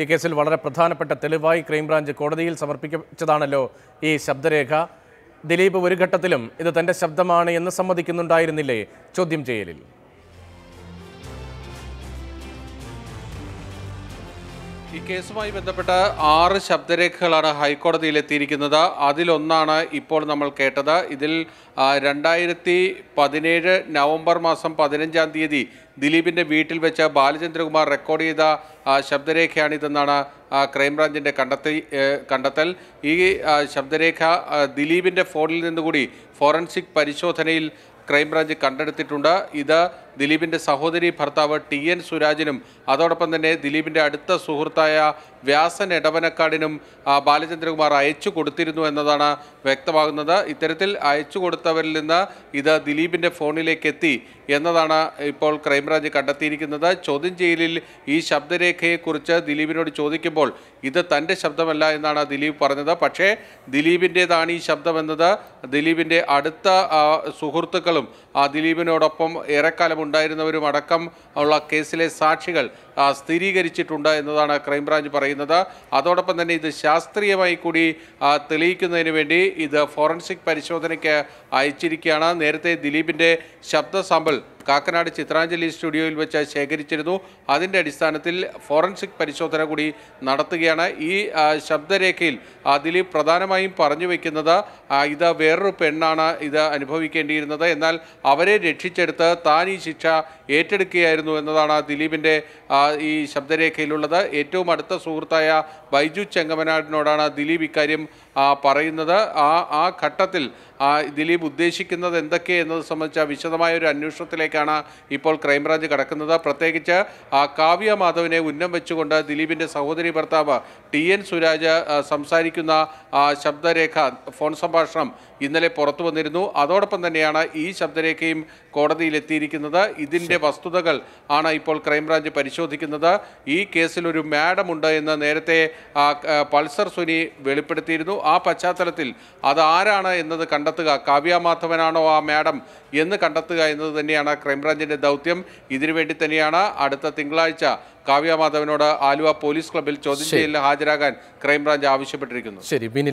ഈ കേസിൽ വളരെ പ്രധാനപ്പെട്ട തെളിവായി ക്രൈംബ്രാഞ്ച് കോടതിയിൽ സമർപ്പിച്ചതാണല്ലോ ഈ ശബ്ദരേഖ ദിലീപ് ഒരു ഘട്ടത്തിലും ഇത് തന്റെ ശബ്ദമാണ് എന്ന് സമ്മതിക്കുന്നുണ്ടായിരുന്നില്ലേ ചോദ്യം ചെയ്യലിൽ ഈ കേസുമായി ബന്ധപ്പെട്ട ആറ് ശബ്ദരേഖകളാണ് ഹൈക്കോടതിയിൽ എത്തിയിരിക്കുന്നത് അതിലൊന്നാണ് ഇപ്പോൾ നമ്മൾ കേട്ടത് ഇതിൽ രണ്ടായിരത്തി പതിനേഴ് നവംബർ മാസം പതിനഞ്ചാം തീയതി ദിലീപിൻ്റെ വീട്ടിൽ വെച്ച് ബാലചന്ദ്രകുമാർ റെക്കോർഡ് ചെയ്ത ശബ്ദരേഖയാണിതെന്നാണ് ക്രൈംബ്രാഞ്ചിൻ്റെ കണ്ടെത്തി കണ്ടെത്തൽ ഈ ശബ്ദരേഖ ദിലീപിൻ്റെ ഫോണിൽ നിന്നുകൂടി ഫോറൻസിക് പരിശോധനയിൽ ക്രൈംബ്രാഞ്ച് കണ്ടെടുത്തിട്ടുണ്ട് ഇത് ദിലീപിൻ്റെ സഹോദരി ഭർത്താവ് ടി എൻ സുരാജിനും അതോടൊപ്പം തന്നെ ദിലീപിൻ്റെ അടുത്ത സുഹൃത്തായ വ്യാസൻ എടവനക്കാടിനും ബാലചന്ദ്രകുമാർ അയച്ചു കൊടുത്തിരുന്നു എന്നതാണ് വ്യക്തമാകുന്നത് ഇത്തരത്തിൽ അയച്ചു കൊടുത്തവരിൽ നിന്ന് ഇത് ദിലീപിൻ്റെ ഫോണിലേക്ക് എത്തി എന്നതാണ് ഇപ്പോൾ ക്രൈംബ്രാഞ്ച് കണ്ടെത്തിയിരിക്കുന്നത് ചോദ്യം ചെയ്യലിൽ ഈ ശബ്ദരേഖയെക്കുറിച്ച് ദിലീപിനോട് ചോദിക്കുമ്പോൾ ഇത് തൻ്റെ ശബ്ദമല്ല എന്നാണ് ദിലീപ് പറഞ്ഞത് പക്ഷേ ദിലീപിൻ്റെതാണ് ഈ ശബ്ദമെന്നത് ദിലീപിൻ്റെ അടുത്ത സുഹൃത്തുക്കളും ദിലീപിനോടൊപ്പം ഏറെക്കാലം ഉണ്ടായിരുന്നവരുമടക്കം ഉള്ള കേസിലെ സാക്ഷികൾ സ്ഥിരീകരിച്ചിട്ടുണ്ട് എന്നതാണ് ക്രൈംബ്രാഞ്ച് പറയുന്നത് അതോടൊപ്പം തന്നെ ഇത് ശാസ്ത്രീയമായി കൂടി തെളിയിക്കുന്നതിന് വേണ്ടി ഇത് ഫോറൻസിക് പരിശോധനയ്ക്ക് അയച്ചിരിക്കുകയാണ് നേരത്തെ ദിലീപിൻ്റെ ശബ്ദ സാമ്പിൾ കാക്കനാട് ചിത്രാഞ്ജലി സ്റ്റുഡിയോയിൽ വെച്ച് ശേഖരിച്ചിരുന്നു അതിൻ്റെ അടിസ്ഥാനത്തിൽ ഫോറൻസിക് പരിശോധന കൂടി നടത്തുകയാണ് ഈ ശബ്ദരേഖയിൽ ദിലീപ് പ്രധാനമായും പറഞ്ഞു വയ്ക്കുന്നത് ഇത് വേറൊരു പെണ്ണാണ് ഇത് അനുഭവിക്കേണ്ടിയിരുന്നത് എന്നാൽ അവരെ രക്ഷിച്ചെടുത്ത് താൻ ഈ ശിക്ഷ ഏറ്റെടുക്കുകയായിരുന്നു എന്നതാണ് ദിലീപിൻ്റെ ഈ ശബ്ദരേഖയിലുള്ളത് ഏറ്റവും അടുത്ത സുഹൃത്തായ ബൈജു ചെങ്കമനാടിനോടാണ് ദിലീപ് ഇക്കാര്യം പറയുന്നത് ആ ആ ഘട്ടത്തിൽ ദിലീപ് ഉദ്ദേശിക്കുന്നത് എന്തൊക്കെ എന്നത് സംബന്ധിച്ച വിശദമായ ഒരു അന്വേഷണത്തിലേക്കാണ് ഇപ്പോൾ ക്രൈംബ്രാഞ്ച് കടക്കുന്നത് പ്രത്യേകിച്ച് കാവ്യ മാധവനെ ഉന്നം വെച്ചുകൊണ്ട് ദിലീപിൻ്റെ സഹോദരി ഭർത്താവ് ടി എൻ സുരാജ് സംസാരിക്കുന്ന ശബ്ദരേഖ ഫോൺ സംഭാഷണം ഇന്നലെ പുറത്തു വന്നിരുന്നു അതോടൊപ്പം തന്നെയാണ് ഈ ശബ്ദരേഖയും കോടതിയിലെത്തിയിരിക്കുന്നത് ഇതിൻ്റെ വസ്തുതകൾ ആണ് ഇപ്പോൾ ക്രൈംബ്രാഞ്ച് പരിശോധിക്കുന്നത് സാധിക്കുന്നത് ഈ കേസിൽ ഒരു മാഡമുണ്ട് എന്ന് നേരത്തെ പൾസർ സുനി വെളിപ്പെടുത്തിയിരുന്നു ആ പശ്ചാത്തലത്തിൽ അത് ആരാണ് എന്നത് കണ്ടെത്തുക കാവ്യ മാധവനാണോ ആ മാഡം എന്ന് കണ്ടെത്തുക എന്നത് തന്നെയാണ് ക്രൈംബ്രാഞ്ചിൻ്റെ ദൗത്യം ഇതിനുവേണ്ടി തന്നെയാണ് അടുത്ത തിങ്കളാഴ്ച കാവ്യ മാധവനോട് ആലുവ പോലീസ് ക്ലബിൽ ചോദ്യം ചെയ്യലിൽ ഹാജരാകാൻ ക്രൈംബ്രാഞ്ച് ആവശ്യപ്പെട്ടിരിക്കുന്നു ശരി